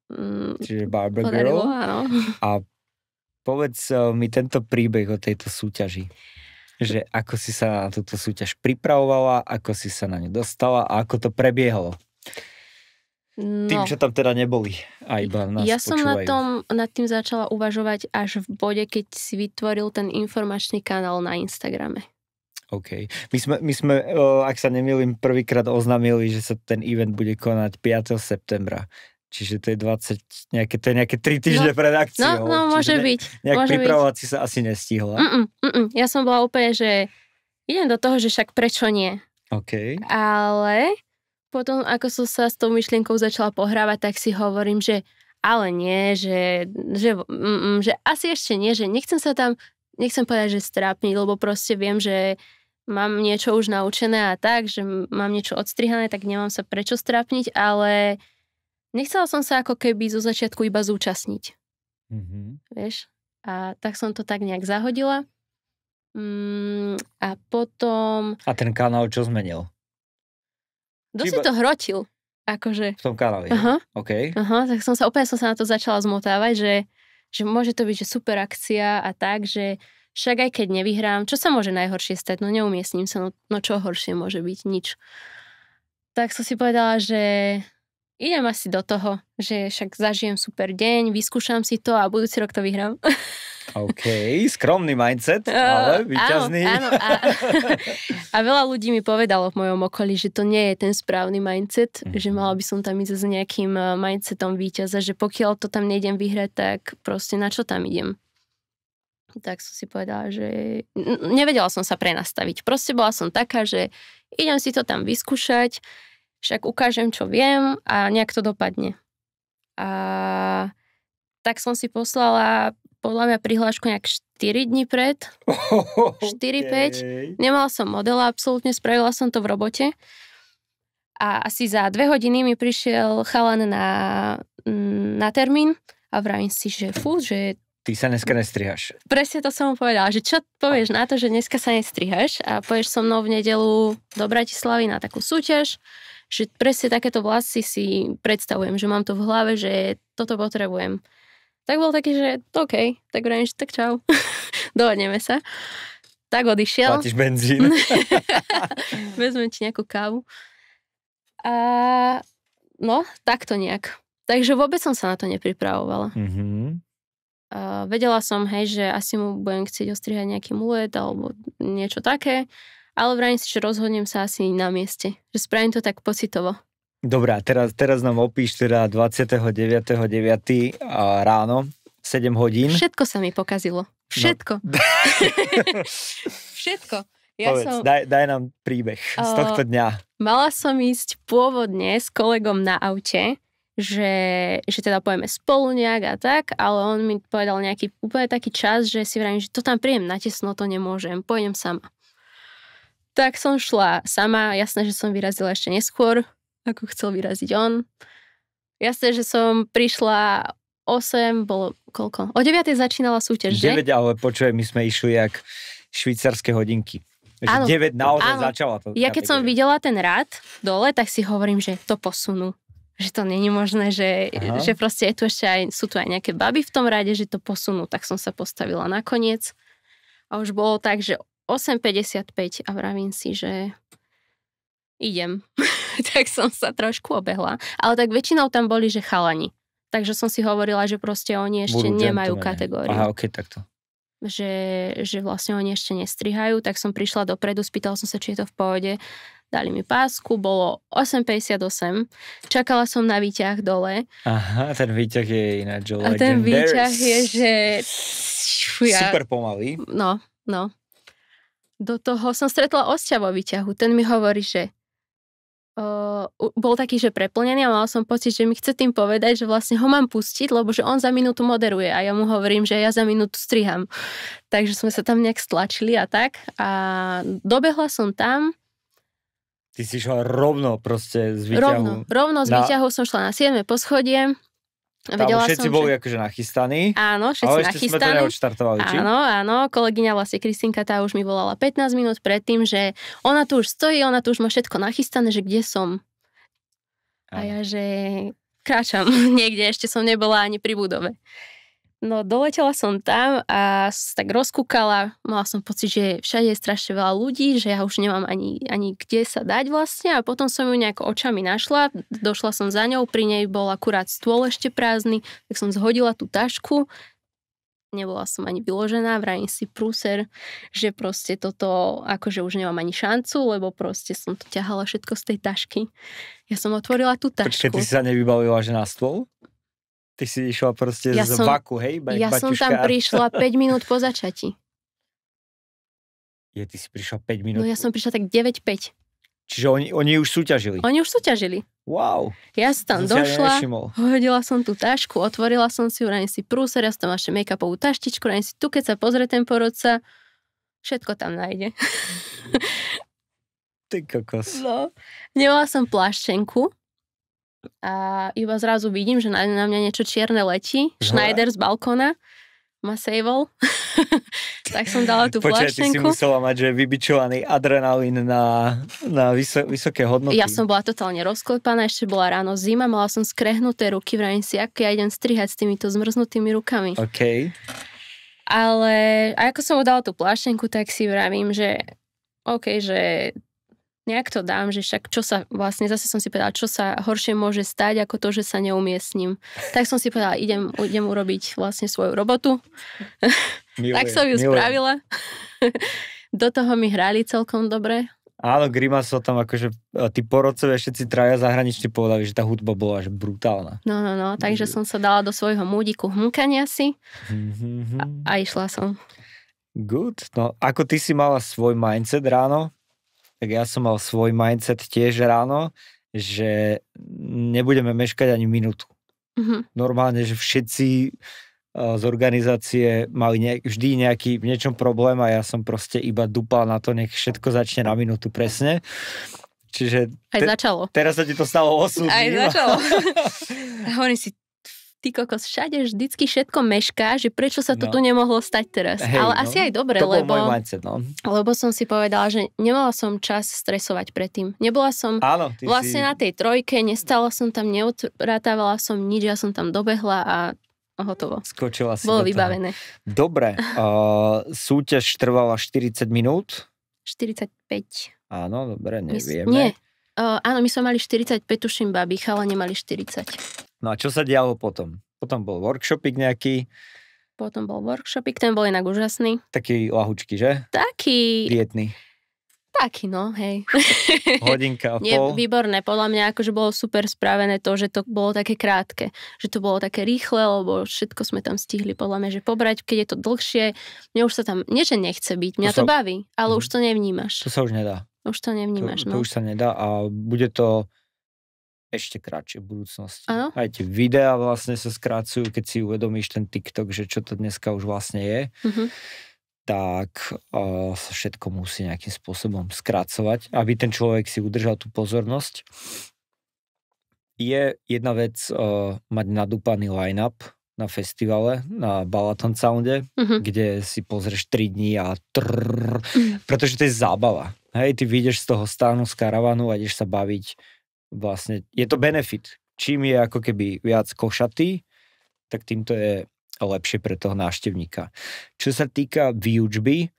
mm, čiže barber podarilo, girl. Áno. A povedz eh, mi tento príbeh o tejto súťaži. Že ako si sa na túto súťaž pripravovala, ako si sa na ňu dostala a ako to prebiehalo. No, Tým, že tam teda neboli a iba nás Ja som na tom, nad tým začala uvažovať až v bode, keď si vytvoril ten informačný kanál na Instagrame. OK. My sme, my sme ak sa nemýlim, prvýkrát oznámili, že sa ten event bude konať 5. septembra. Čiže to je 20, nejaké, to je nejaké 3 no. týždne no, pred akciou. No, no môže ne, byť. Nejak môže pripravovať byť. si sa asi nestihla. Mm-mm, mm-mm. Ja som bola úplne, že idem do toho, že však prečo nie. OK. Ale potom, ako som sa s tou myšlienkou začala pohrávať, tak si hovorím, že ale nie, že, že, mm, mm, že asi ešte nie, že nechcem sa tam, nechcem povedať, že strápniť, lebo proste viem, že mám niečo už naučené a tak, že mám niečo odstrihané, tak nemám sa prečo strápniť, ale nechcela som sa ako keby zo začiatku iba zúčastniť. Mm-hmm. Vieš? A tak som to tak nejak zahodila. Mm, a potom... A ten kanál čo zmenil? Kto Iba... si to hrotil. Akože... V tom kanáli. Aha. OK. Aha, tak som sa, opäť som sa na to začala zmotávať, že, že môže to byť, že super akcia a tak, že však aj keď nevyhrám, čo sa môže najhoršie stať? No neumiestním sa, no, no čo horšie môže byť? Nič. Tak som si povedala, že idem asi do toho, že však zažijem super deň, vyskúšam si to a budúci rok to vyhrám. OK, skromný mindset, eh, ale výťazný. Áno, áno, a, a veľa ľudí mi povedalo v mojom okolí, že to nie je ten správny mindset, mm. že mala by som tam ísť s nejakým eh, mindsetom výťaza, že pokiaľ to tam nejdem vyhrať, tak proste na čo tam idem tak som si povedala, že nevedela som sa prenastaviť. Proste bola som taká, že idem si to tam vyskúšať, však ukážem, čo viem a nejak to dopadne. A tak som si poslala podľa mňa prihlášku nejak 4 dní pred, okay. 4-5. Nemala som modela, absolútne spravila som to v robote. A asi za dve hodiny mi prišiel chalan na, mm, na termín a vravím si, že fú, že... Ty sa dneska nestrihaš. Presne to som mu povedala, že čo povieš na to, že dneska sa nestrihaš a povieš so mnou v nedelu do Bratislavy na takú súťaž, že presne takéto vlasy si predstavujem, že mám to v hlave, že toto potrebujem. Tak bol taký, že OK, tak vrajím, že tak čau, dohodneme sa. Tak odišiel. Platíš benzín. Vezme ti nejakú kávu. A no, takto nejak. Takže vôbec som sa na to nepripravovala. Mm-hmm. A vedela som, hej, že asi mu budem chcieť ostrihať nejaký mulet alebo niečo také, ale vrajím si, že rozhodnem sa asi na mieste. Že spravím to tak pocitovo. Dobre, teraz, teraz nám opíš teda 29.9. ráno, 7 hodín. Všetko sa mi pokazilo. No. Všetko. No. Všetko. Ja Povedz, som... daj, daj nám príbeh uh, z tohto dňa. Mala som ísť pôvodne s kolegom na aute, že, že teda pojeme spolu nejak a tak, ale on mi povedal nejaký úplne taký čas, že si vravím, že to tam príjem na tesno, to nemôžem, pojdem sama. Tak som šla sama, jasné, že som vyrazila ešte neskôr, ako chcel vyraziť on. Jasné, že som prišla 8, bolo koľko? O 9 začínala súťaž, 9, že? ale počuj, my sme išli jak švýcarské hodinky. Že áno, 9 naozaj áno. začala to. Ja keď som videla ten rad dole, tak si hovorím, že to posunú. Že to není možné, že, že proste je tu ešte aj, sú tu aj nejaké baby v tom rade, že to posunú. Tak som sa postavila nakoniec. A už bolo tak, že 8.55 a vravím si, že idem. tak som sa trošku obehla. Ale tak väčšinou tam boli, že chalani. Takže som si hovorila, že proste oni ešte Budú nemajú gentleman. kategóriu. Aha, ok, takto. Že, že vlastne oni ešte nestrihajú, tak som prišla dopredu, spýtala som sa, či je to v pohode. Dali mi pásku, bolo 8,58. Čakala som na výťah dole. Aha, ten výťah je ináč A ten výťah je, že... Ja... Super pomalý. No, no. Do toho som stretla osťa vo výťahu. Ten mi hovorí, že uh, bol taký, že preplnený a mal som pocit, že mi chce tým povedať, že vlastne ho mám pustiť, lebo že on za minútu moderuje a ja mu hovorím, že ja za minútu striham. Takže sme sa tam nejak stlačili a tak a dobehla som tam. Ty si šla rovno proste z výťahu. Rovno, rovno z na... výťahu som šla na 7. poschodie tam Vedela všetci som, boli že... akože nachystaní. Áno, všetci ale nachystaní. Ale ešte sme teda Áno, áno. Kolegyňa vlastne Kristinka tá už mi volala 15 minút predtým, že ona tu už stojí, ona tu už má všetko nachystané, že kde som. Áno. A ja, že kráčam niekde, ešte som nebola ani pri budove. No doletela som tam a tak rozkúkala, mala som pocit, že všade je strašne veľa ľudí, že ja už nemám ani, ani kde sa dať vlastne a potom som ju nejako očami našla, došla som za ňou, pri nej bol akurát stôl ešte prázdny, tak som zhodila tú tašku, nebola som ani vyložená, vrajím si prúser, že proste toto, akože už nemám ani šancu, lebo proste som to ťahala všetko z tej tašky. Ja som otvorila tú tašku. Prečo ty si sa nevybavila, že na stôl? Ty si išla proste ja z som, vaku, hej? Ba- ja baťuška. som tam prišla 5 minút po začati. Je, ty si prišla 5 minút. No ja som prišla tak 9-5. Čiže oni, oni už súťažili? Oni už súťažili. Wow. Ja som tam došla, hodila som tú tašku, otvorila som si urani si prúser, ja som tam ešte make-upovú taštičku, raň si tu, keď sa pozrie ten porodca, všetko tam nájde. Ty kokos. No. Nemala som pláštenku, a iba zrazu vidím, že na, na mňa niečo čierne letí. Aha. Schneider z balkóna ma sejvol. tak som dala tú Počkaj, ty si musela mať, že vybičovaný adrenalín na, na vyso, vysoké hodnoty. Ja som bola totálne rozklepaná, ešte bola ráno zima, mala som skrehnuté ruky, vrajím si, ak ja idem strihať s týmito zmrznutými rukami. OK. Ale ako som udala tú plášenku, tak si vravím, že OK, že nejak to dám, že však čo sa, vlastne zase som si povedala, čo sa horšie môže stať, ako to, že sa neumiestním. Tak som si povedala, idem, idem urobiť vlastne svoju robotu. Milujem, tak som ju milujem. spravila. Do toho mi hrali celkom dobre. Áno, sa tam akože, e, tí porodcovia všetci traja zahraniční povedali, že tá hudba bola až brutálna. No, no, no, takže som sa dala do svojho múdiku hmkania si mhm, mhm. a, a išla som. Good. No, ako ty si mala svoj mindset ráno, tak ja som mal svoj mindset tiež ráno, že nebudeme meškať ani minútu. Mm-hmm. Normálne, že všetci z organizácie mali ne, vždy nejaký v niečom problém a ja som proste iba dupal na to, nech všetko začne na minútu presne. Čiže... Aj začalo. Teraz sa ti to stalo osud. Aj začalo. a hovorím si, ty kokos, všade vždycky všetko mešká, že prečo sa to no. tu nemohlo stať teraz. Hej, Ale no. asi aj dobre, to lebo, mindset, no. lebo som si povedala, že nemala som čas stresovať predtým. Nebola som Áno, vlastne si... na tej trojke, nestala som tam, neotratávala som nič, ja som tam dobehla a hotovo. Skočila si Bolo vybavené. Dobre, uh, súťaž trvala 40 minút? 45. Áno, dobre, nevieme. My, nie, uh, áno, my sme mali 45, tuším, babi, ale nemali 40. No a čo sa dialo potom? Potom bol workshopik nejaký. Potom bol workshopik, ten bol inak úžasný. Taký lahučky, že? Taký. Vietný. Taký, no, hej. Hodinka a Nie, pol. výborné. Podľa mňa akože bolo super spravené to, že to bolo také krátke. Že to bolo také rýchle, lebo všetko sme tam stihli podľa mňa, že pobrať, keď je to dlhšie. mňa už sa tam, nie že nechce byť, mňa to, to sa... baví, ale mm. už to nevnímaš. To sa už nedá. Už to nevnímaš, to, no. To už sa nedá a bude to ešte kratšie v budúcnosti. Ano? Aj tie videá vlastne sa skracujú, keď si uvedomíš ten TikTok, že čo to dneska už vlastne je. Uh-huh tak uh, sa všetko musí nejakým spôsobom skracovať, aby ten človek si udržal tú pozornosť. Je jedna vec uh, mať nadúpaný line-up na festivale, na Balaton Sounde, uh-huh. kde si pozrieš 3 dní a trrr, uh-huh. Mhm. pretože to je zábava. Hej, ty vyjdeš z toho stánu, z karavanu a ideš sa baviť vlastne je to benefit. Čím je ako keby viac košatý, tak týmto je lepšie pre toho návštevníka. Čo sa týka výučby,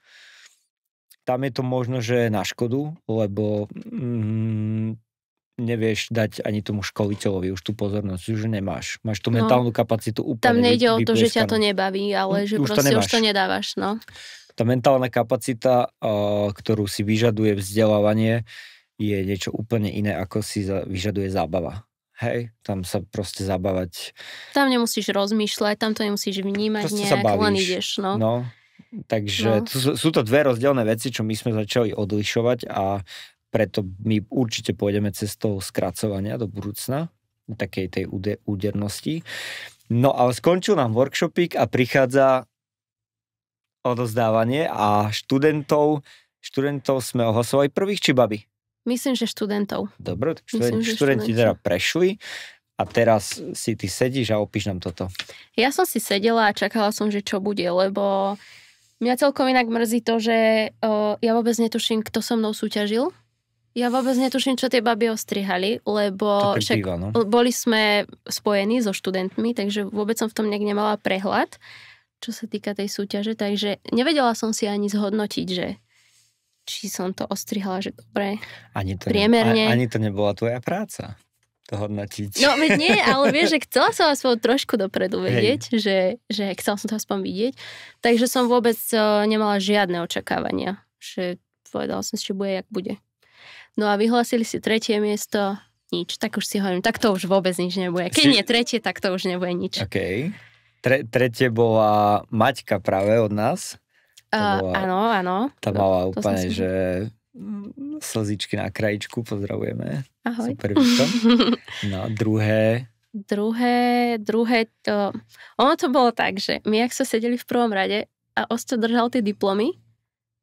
tam je to možno, že na škodu, lebo mm, nevieš dať ani tomu školiteľovi už tú pozornosť, už nemáš. Máš tú no. mentálnu no, kapacitu úplne Tam nejde o to, že ťa to nebaví, ale že už proste to už to nedávaš. No. Tá mentálna kapacita, ktorú si vyžaduje vzdelávanie, je niečo úplne iné, ako si vyžaduje zábava. Hej, tam sa proste zabávať. Tam nemusíš rozmýšľať, tam to nemusíš vnímať proste nejak, len ideš, no. no takže no. To, sú to dve rozdielne veci, čo my sme začali odlišovať a preto my určite pôjdeme cestou skracovania do budúcna, takej tej úde, údernosti. No ale skončil nám workshopik a prichádza odozdávanie a študentov, študentov sme ohlasovali prvých či baby? Myslím, že študentov. Dobre, tak študenti, Myslím, študenti teda prešli a teraz si ty sedíš a opíš nám toto. Ja som si sedela a čakala som, že čo bude, lebo mňa celkom inak mrzí to, že o, ja vôbec netuším, kto so mnou súťažil. Ja vôbec netuším, čo tie baby ostrihali, lebo však býva, no? boli sme spojení so študentmi, takže vôbec som v tom nejak nemala prehľad, čo sa týka tej súťaže, takže nevedela som si ani zhodnotiť, že či som to ostrihala, že dobre, ani to priemerne. Ne, ani to nebola tvoja práca to hodnotiť. No veď nie, ale vieš, že chcela som aspoň trošku dopredu vedieť, Hej. že, že chcela som to aspoň vidieť, takže som vôbec e, nemala žiadne očakávania, že povedala som si, že bude, jak bude. No a vyhlasili si tretie miesto, nič, tak už si hovorím, tak to už vôbec nič nebude. Keď si... nie tretie, tak to už nebude nič. OK. Tre, tretie bola Maťka práve od nás. Bola, uh, áno, áno. Tá mala no, úplne, si... že mm, slzičky na krajičku, pozdravujeme. Ahoj. Super výkon. No, druhé. Druhé, druhé, to, ono to bolo tak, že my, ak sme sedeli v prvom rade a Osto držal tie diplomy,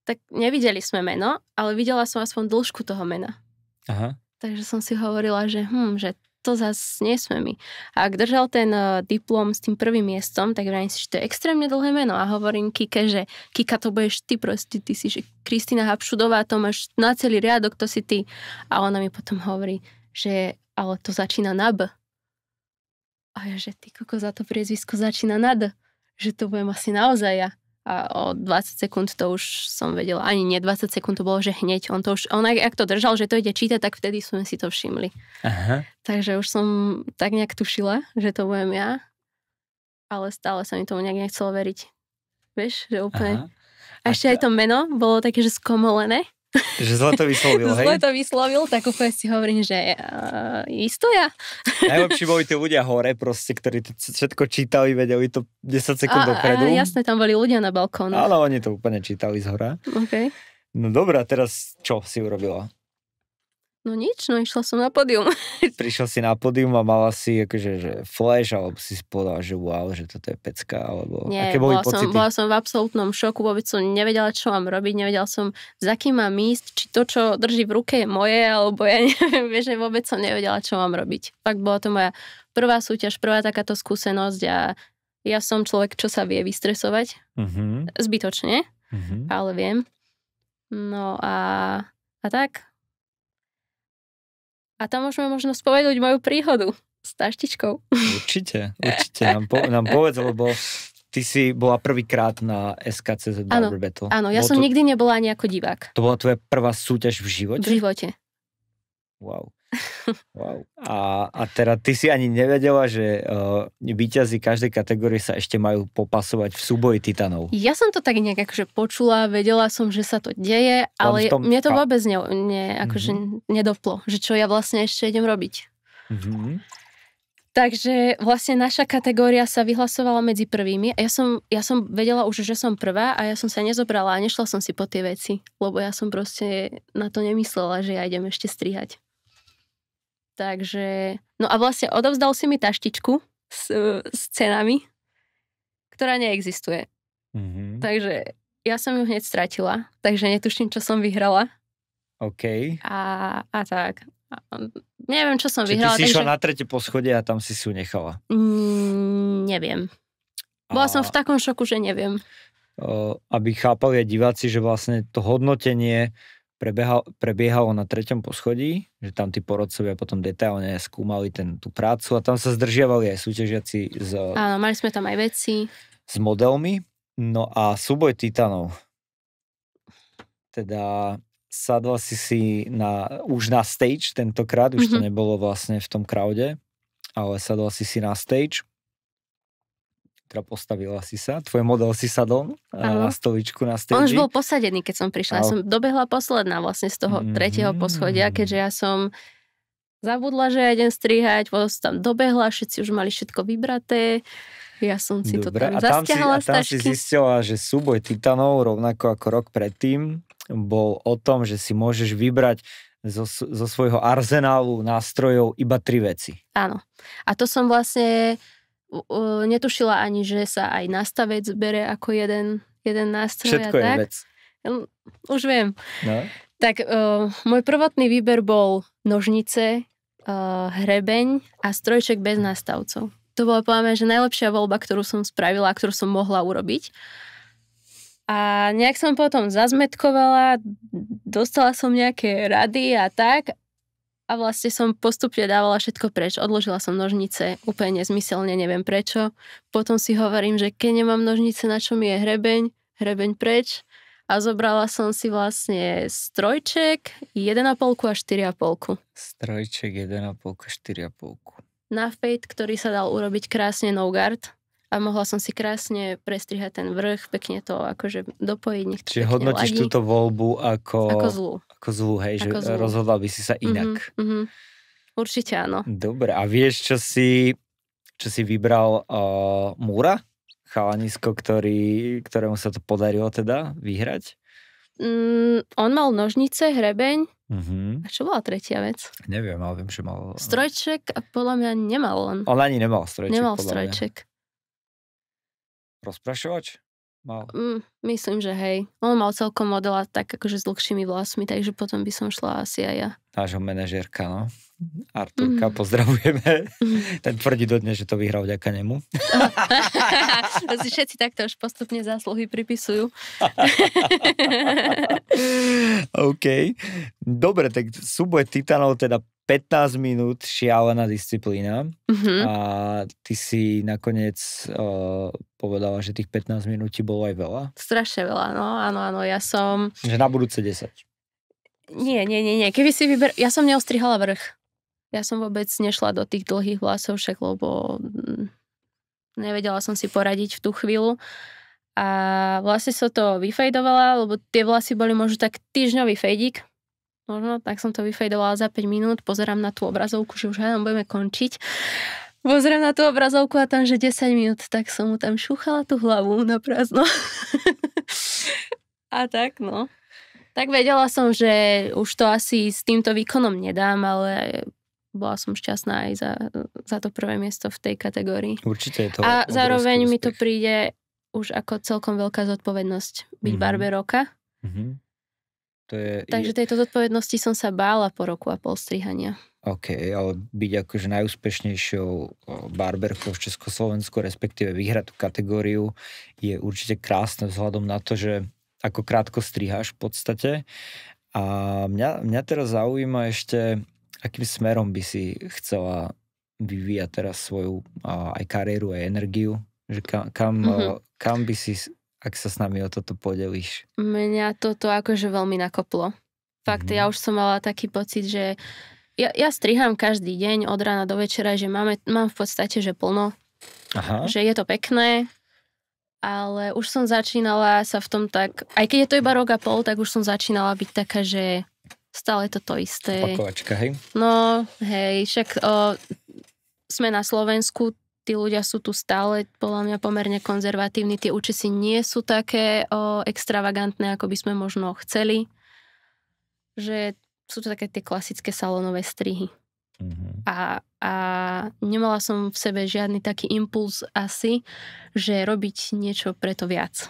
tak nevideli sme meno, ale videla som aspoň dĺžku toho mena. Aha. Takže som si hovorila, že hm, že to zase nie sme my. A ak držal ten uh, diplom s tým prvým miestom, tak vrajím si, že to je extrémne dlhé meno. A hovorím Kike, že Kika to budeš ty proste, ty si že Kristina Habšudová, to máš na celý riadok, to si ty. A ona mi potom hovorí, že ale to začína na B. A ja, že ty koko za to priezvisko začína na D. Že to budem asi naozaj ja a o 20 sekúnd to už som vedela, ani nie 20 sekúnd to bolo, že hneď, on to už, on ak, ak to držal, že to ide čítať, tak vtedy sme si to všimli. Aha. Takže už som tak nejak tušila, že to budem ja, ale stále sa mi tomu nejak nechcelo veriť. Vieš, že úplne... Aha. A ešte aj to meno bolo také, že skomolené. Že zle to vyslovil, hej? Zle to vyslovil, tak úplne si hovorím, že uh, isto ja. Najlepší boli tí ľudia hore proste, ktorí to všetko čítali, vedeli to 10 sekúnd a, dopredu. A, tam boli ľudia na balkónu. Ale oni to úplne čítali z hora. Okay. No dobrá, teraz čo si urobila? No nič, no išla som na pódium. Prišiel si na pódium a mala si akože že flash, alebo si spodala, že wow, že toto je pecka, alebo Nie, aké boli bola Som, bola som v absolútnom šoku, vôbec som nevedela, čo mám robiť, nevedela som, za kým mám ísť, či to, čo drží v ruke je moje, alebo ja neviem, že vôbec som nevedela, čo mám robiť. Fakt bola to moja prvá súťaž, prvá takáto skúsenosť a ja som človek, čo sa vie vystresovať. Uh-huh. Zbytočne, uh-huh. ale viem. No a, a tak, a tam môžeme možno spovedúť moju príhodu s taštičkou. Určite, určite nám, po, nám povedz, lebo ty si bola prvýkrát na SKCZ Barber Battle. Áno, ja Bolo som to, nikdy nebola ani ako divák. To bola tvoja prvá súťaž v živote? V živote. Wow. Wow. A, a teda ty si ani nevedela, že uh, e, výťazí každej kategórie sa ešte majú popasovať v súboji titanov. Ja som to tak nejak akože počula, vedela som, že sa to deje, ale tom... mne to vôbec ne, ne, akože mm-hmm. nedoplo, že čo ja vlastne ešte idem robiť. Mm-hmm. Takže vlastne naša kategória sa vyhlasovala medzi prvými a ja som, ja som vedela už, že som prvá a ja som sa nezobrala a nešla som si po tie veci, lebo ja som proste na to nemyslela, že ja idem ešte strihať. Takže, no a vlastne odovzdal si mi taštičku s, s cenami, ktorá neexistuje. Mm-hmm. Takže ja som ju hneď stratila, takže netuším, čo som vyhrala. OK. A, a tak. A, neviem, čo som Čiže vyhrala. Čiže ty si takže... na tretie poschodie a tam si si ju nechala? Mm, neviem. Bola a... som v takom šoku, že neviem. aby chápali aj diváci, že vlastne to hodnotenie prebiehal, prebiehalo na treťom poschodí, že tam tí porodcovia potom detailne skúmali ten, tú prácu a tam sa zdržiavali aj súťažiaci z... Áno, mali sme tam aj veci. S modelmi. No a súboj titanov. Teda sadla si si na, už na stage tentokrát, už mm-hmm. to mhm. nebolo vlastne v tom kraude, ale sadla si si na stage teda postavila si sa, tvoj model si sadol Aha. Eh, na stoličku na stage. On už bol posadený, keď som prišla. Ja som dobehla posledná vlastne z toho mm-hmm. tretieho poschodia, keďže ja som zabudla, že ja idem strihať, potom som tam dobehla, všetci už mali všetko vybraté. Ja som si Dobre, to tam, a tam zastiahla si, a tam si zistila, že súboj Titanov, rovnako ako rok predtým, bol o tom, že si môžeš vybrať zo, zo svojho arzenálu nástrojov iba tri veci. Áno. A to som vlastne netušila ani, že sa aj nastavec bere ako jeden, jeden nástroj. Všetko a tak. je vec. Hm, už viem. No. Tak uh, môj prvotný výber bol nožnice, uh, hrebeň a strojček bez nástavcov. To bola podľa že najlepšia voľba, ktorú som spravila a ktorú som mohla urobiť. A nejak som potom zazmetkovala, dostala som nejaké rady a tak a vlastne som postupne dávala všetko preč. Odložila som nožnice úplne nezmyselne, neviem prečo. Potom si hovorím, že keď nemám nožnice, na mi je hrebeň, hrebeň preč. A zobrala som si vlastne strojček 1,5 a 4,5. Strojček 1,5 a 4,5. Na fade, ktorý sa dal urobiť krásne no guard a mohla som si krásne prestrihať ten vrch, pekne to akože dopojiť. Nech to Čiže hodnotíš ladí. túto voľbu ako, ako zlú. Ako zlú, hej, ako že zlú. rozhodla by si sa mhm, inak. Mm-hmm, mm-hmm. Určite áno. Dobre, a vieš, čo si, čo si vybral uh, Múra? Chalanisko, ktorý, ktorému sa to podarilo teda vyhrať? Mm, on mal nožnice, hrebeň. Uh-huh. A čo bola tretia vec? Neviem, ale viem, že mal... Strojček a podľa mňa nemal on. On ani nemal strojček. Nemal strojček. Mňa rozprašovať? Mal. Mm, myslím, že hej. On mal celkom modela tak akože s dlhšími vlasmi, takže potom by som šla asi aj ja. Nášho manažérka, no. Arturka, mm. pozdravujeme. Mm. Ten tvrdí dne, že to vyhral vďaka nemu. to si všetci takto už postupne zásluhy pripisujú. OK. Dobre, tak súboj Titanov teda 15 minút šialená disciplína mm-hmm. a ty si nakoniec uh, povedala, že tých 15 minút ti bolo aj veľa. Strašne veľa, no áno, áno, ja som... Že na budúce 10. Nie, nie, nie, nie. Keby si vyber... Ja som neostrihala vrch. Ja som vôbec nešla do tých dlhých vlasov však, lebo mm, nevedela som si poradiť v tú chvíľu. A vlastne sa to vyfejdovala, lebo tie vlasy boli možno tak týždňový fejdík. Možno tak som to vyfejdovala za 5 minút. Pozerám na tú obrazovku, že už aj budeme končiť. Pozriem na tú obrazovku a tam, že 10 minút, tak som mu tam šúchala tú hlavu na prázdno. a tak, no. Tak vedela som, že už to asi s týmto výkonom nedám, ale bola som šťastná aj za, za to prvé miesto v tej kategórii. Určite je to. A zároveň úspech. mi to príde už ako celkom veľká zodpovednosť byť mm-hmm. barbe roka. Mm-hmm. To je, Takže je... tejto zodpovednosti som sa bála po roku a pol strihania. OK, ale byť akože najúspešnejšou barberkou v Československu, respektíve vyhrať tú kategóriu, je určite krásne vzhľadom na to, že ako krátko strihaš v podstate. A mňa, mňa teraz zaujíma ešte akým smerom by si chcela vyvíjať teraz svoju uh, aj kariéru, aj energiu? Že kam, kam, mm-hmm. Uh, eh, kam by si, ak sa s nami o toto podelíš? Mňa toto akože veľmi nakoplo. Fakt, mm-hmm. ja už som mala taký pocit, že ja, ja strihám každý deň od rána do večera, že máme, mám v podstate, že plno. Aha. Že je to pekné, ale už som začínala sa v tom tak, aj keď je to iba rok a pol, tak už som začínala byť taká, že stále to to isté. Opakovačka, hej? No, hej, však o, sme na Slovensku, tí ľudia sú tu stále podľa mňa pomerne konzervatívni, tie účesy nie sú také o, extravagantné, ako by sme možno chceli, že sú to také tie klasické salónové strihy. Mm-hmm. A, a nemala som v sebe žiadny taký impuls asi, že robiť niečo preto viac.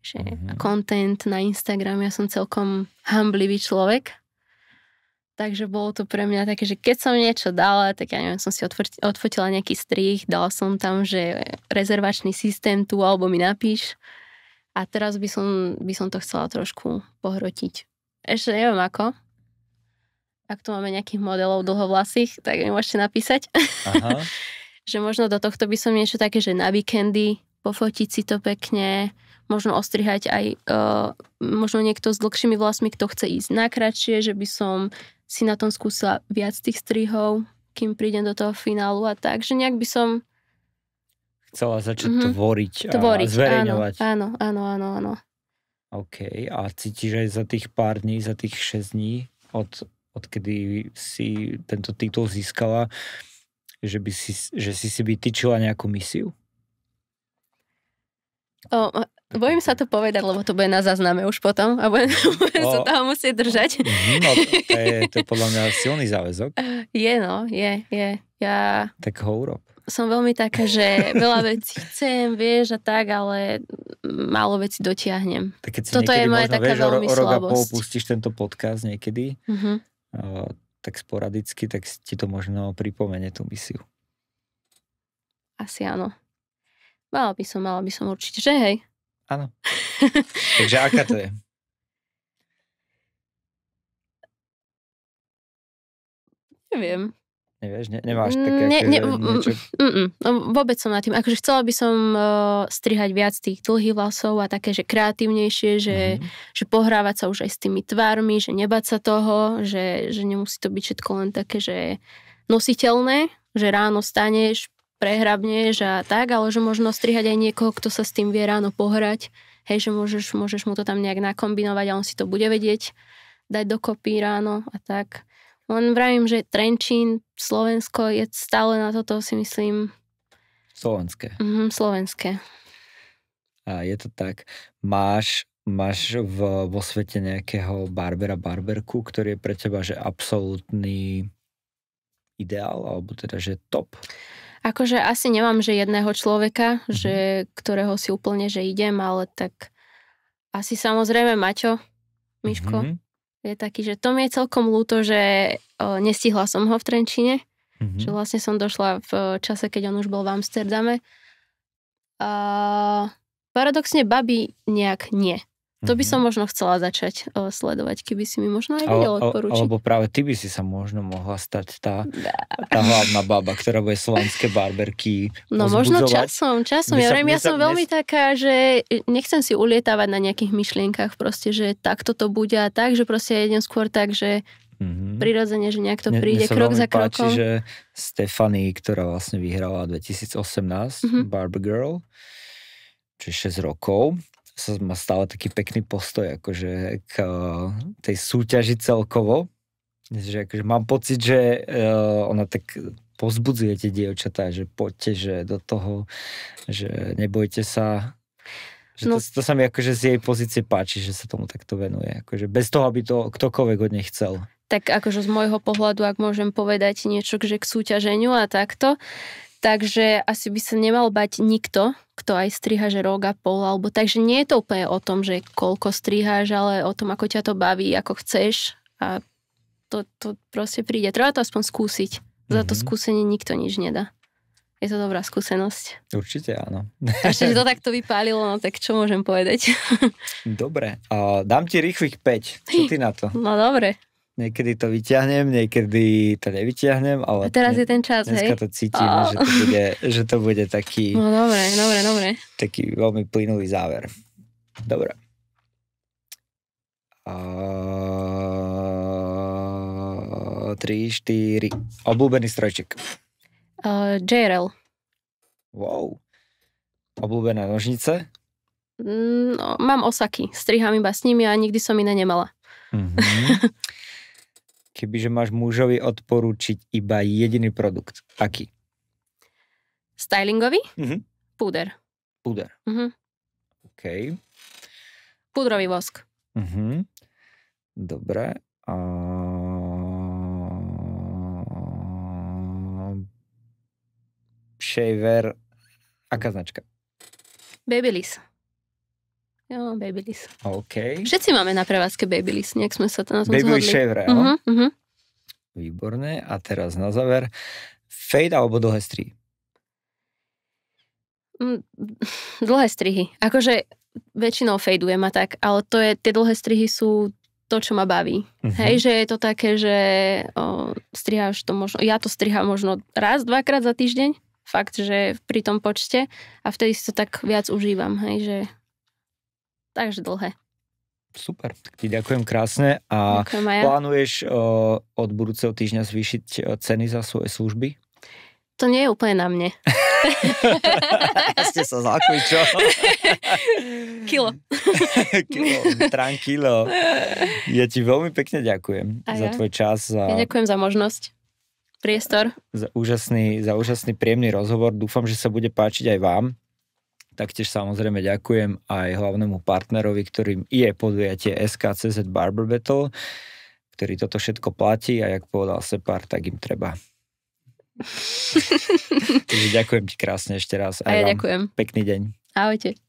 Že mm-hmm. content na Instagram, ja som celkom hamblivý človek Takže bolo to pre mňa také, že keď som niečo dala, tak ja neviem, som si odfotila nejaký strich, dala som tam, že rezervačný systém tu, alebo mi napíš. A teraz by som, by som to chcela trošku pohrotiť. Ešte neviem ako. Ak tu máme nejakých modelov dlhovlasých, tak mi môžete napísať. Aha. že možno do tohto by som niečo také, že na víkendy pofotiť si to pekne, možno ostrihať aj, uh, možno niekto s dlhšími vlasmi, kto chce ísť na kratšie, že by som si na tom skúsila viac tých strihov, kým prídem do toho finálu a tak, že nejak by som chcela začať mm-hmm. tvoriť, a tvoriť a zverejňovať. Áno, áno, áno, áno. OK, a cítiš aj za tých pár dní, za tých 6 dní, od, odkedy si tento titul získala, že, by si, že si si vytýčila nejakú misiu? O, Bojím sa to povedať, lebo to bude na zázname už potom a budem, budem sa toho musieť držať. Mhm, no, to je, to je podľa mňa silný záväzok. Je, no, je, je. Ja... Tak ho urob. Som veľmi taká, že veľa vecí chcem, vieš a tak, ale málo vecí dotiahnem. Tak keď si Toto je moja taká vieš, veľmi slabosť. o rok slabosť. pustíš tento podcast niekedy, Uh-huh. Mhm. o, tak sporadicky, tak ti to možno pripomene tú misiu. Asi áno. Mala by som, mala by som určite, že hej. Áno. Takže aká to je? Neviem. Nevieš, ne, nemáš také mm, ne, ne, niečo? m, m, vôbec som na tým. Akože chcela by som uh, strihať viac tých dlhých vlasov a také, že kreatívnejšie, že, mm. že pohrávať sa už aj s tými tvármi, že nebať sa toho, že, že nemusí to byť všetko len také, že nositeľné, že ráno staneš, prehrabneš a tak, ale že možno strihať aj niekoho, kto sa s tým vie ráno pohrať. Hej, že môžeš, môžeš mu to tam nejak nakombinovať a on si to bude vedieť dať dokopy ráno a tak. Len vravím, že Trenčín, Slovensko je stále na toto si myslím... Slovenské. Mhm, slovenské. A je to tak. Máš máš v, vo svete nejakého barbera, barberku, ktorý je pre teba že absolútny ideál, alebo teda že top? Akože asi nemám, že jedného človeka, mm-hmm. že, ktorého si úplne, že idem, ale tak asi samozrejme Maťo, Miško, mm-hmm. je taký, že to mi je celkom ľúto, že o, nestihla som ho v Trenčine, mm-hmm. že mhm. vlastne som došla v čase, keď on už bol v Amsterdame. A paradoxne babi nejak nie. To by mhm. som možno chcela začať uh, sledovať, keby si mi možno aj vedel odporúčiť. Alebo práve ty by si sa možno mohla stať tá, tá hlavná baba, ktorá bude slovenské barberky No možno časom, časom. Sa, ja, vrem, ja som veľmi dnes... taká, že e, nechcem si ulietávať na nejakých myšlienkach proste, že takto to bude a tak, že proste ja idem skôr tak, že Mm-hmm. Prirodzene, že nejak to príde mne, krok za krokom. Páči, že Stefany, ktorá vlastne vyhrala 2018 mm-hmm. Barbie Girl, čiže 6 rokov, sa má stále taký pekný postoj akože k e, tej súťaži celkovo. Že akože mám pocit, že e, ona tak pozbudzuje tie dievčatá, že poďte, že do toho, že nebojte sa. Že no. to, to sa mi akože z jej pozície páči, že sa tomu takto venuje. Akože bez toho, aby to ktokoľvek od nej chcel tak akože z môjho pohľadu, ak môžem povedať niečo že k súťaženiu a takto, Takže asi by sa nemal bať nikto, kto aj striha, že rok a pol, alebo takže nie je to úplne o tom, že koľko striháš, ale o tom, ako ťa to baví, ako chceš a to, to proste príde. Treba to aspoň skúsiť. Mm-hmm. Za to mhm. skúsenie nikto nič nedá. Je to dobrá skúsenosť. Určite áno. Ešte že to takto vypálilo, no tak čo môžem povedať? Dobre, dám ti rýchlych 5. Čo ty na to? No dobre. Niekedy to vyťahnem, niekedy to nevyťahnem, ale... A teraz ne, je ten čas, dneska hej? to cítim, oh. že, to bude, že to bude taký... No dobre, dobre, dobre. Taký veľmi plynulý záver. Dobre. A... 3, 4. Obľúbený strojček. Uh, JRL. Wow. Obľúbené nožnice? Mm, no, mám osaky. Strihám iba s nimi a nikdy som iné nemala. Mm-hmm. keby že máš mužovi odporúčiť iba jediný produkt, aký? Stylingový? Mm-hmm. Púder. Púder. Mm-hmm. OK. Púdrový vosk. Mm-hmm. Dobre. A... Shaver. Aká značka? Babyliss. Ja mám Babyliss. OK. Všetci máme na prevádzke Babyliss, nejak sme sa to na tom Babyliss zhodli. uh-huh, uh-huh. Výborné. A teraz na záver. Fade alebo dlhé strihy? Mm, dlhé strihy. Akože väčšinou fadujem a tak, ale to je, tie dlhé strihy sú to, čo ma baví. Uh-huh. Hej, že je to také, že o, striháš to možno, ja to strihám možno raz, dvakrát za týždeň, fakt, že pri tom počte a vtedy si to tak viac užívam, hej, že takže dlhé. Super, tak ti ďakujem krásne a ďakujem ja. plánuješ uh, od budúceho týždňa zvýšiť ceny za svoje služby? To nie je úplne na mne. Ste sa zlákli, čo? kilo. kilo, tranquilo. Ja ti veľmi pekne ďakujem ja. za tvoj čas. Za... Ja ďakujem za možnosť priestor. Za úžasný, za úžasný príjemný rozhovor. Dúfam, že sa bude páčiť aj vám. Taktiež samozrejme ďakujem aj hlavnému partnerovi, ktorým je podujatie SKCZ Barber Battle, ktorý toto všetko platí a jak povedal Separ, tak im treba. Takže ďakujem ti krásne ešte raz. Aj a ja vám. ďakujem. Pekný deň. Ahojte.